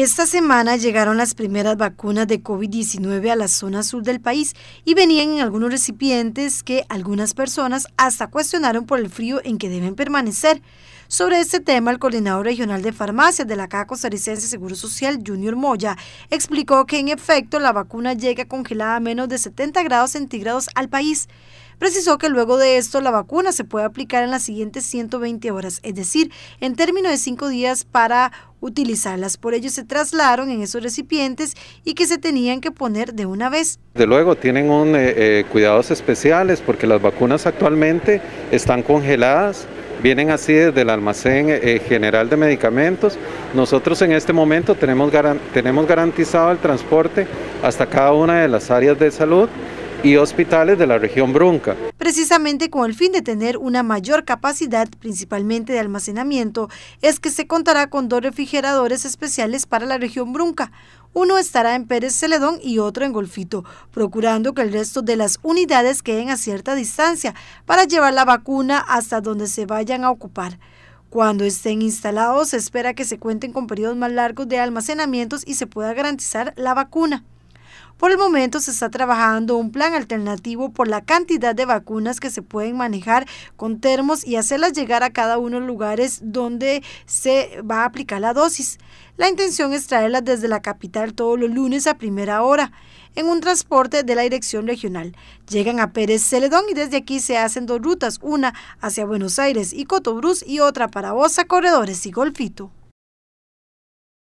Esta semana llegaron las primeras vacunas de COVID-19 a la zona sur del país y venían en algunos recipientes que algunas personas hasta cuestionaron por el frío en que deben permanecer. Sobre este tema, el coordinador regional de farmacias de la Caja Costarricense Seguro Social, Junior Moya, explicó que en efecto la vacuna llega congelada a menos de 70 grados centígrados al país. Precisó que luego de esto la vacuna se puede aplicar en las siguientes 120 horas, es decir, en término de cinco días para utilizarlas. Por ello se trasladaron en esos recipientes y que se tenían que poner de una vez. De luego tienen un, eh, eh, cuidados especiales porque las vacunas actualmente están congeladas, vienen así desde el almacén eh, general de medicamentos. Nosotros en este momento tenemos, tenemos garantizado el transporte hasta cada una de las áreas de salud y hospitales de la región Brunca. Precisamente con el fin de tener una mayor capacidad, principalmente de almacenamiento, es que se contará con dos refrigeradores especiales para la región Brunca. Uno estará en Pérez Celedón y otro en Golfito, procurando que el resto de las unidades queden a cierta distancia para llevar la vacuna hasta donde se vayan a ocupar. Cuando estén instalados, se espera que se cuenten con periodos más largos de almacenamientos y se pueda garantizar la vacuna. Por el momento se está trabajando un plan alternativo por la cantidad de vacunas que se pueden manejar con termos y hacerlas llegar a cada uno de los lugares donde se va a aplicar la dosis. La intención es traerlas desde la capital todos los lunes a primera hora en un transporte de la dirección regional. Llegan a Pérez Celedón y desde aquí se hacen dos rutas, una hacia Buenos Aires y Cotobruz y otra para Bosa, Corredores y Golfito.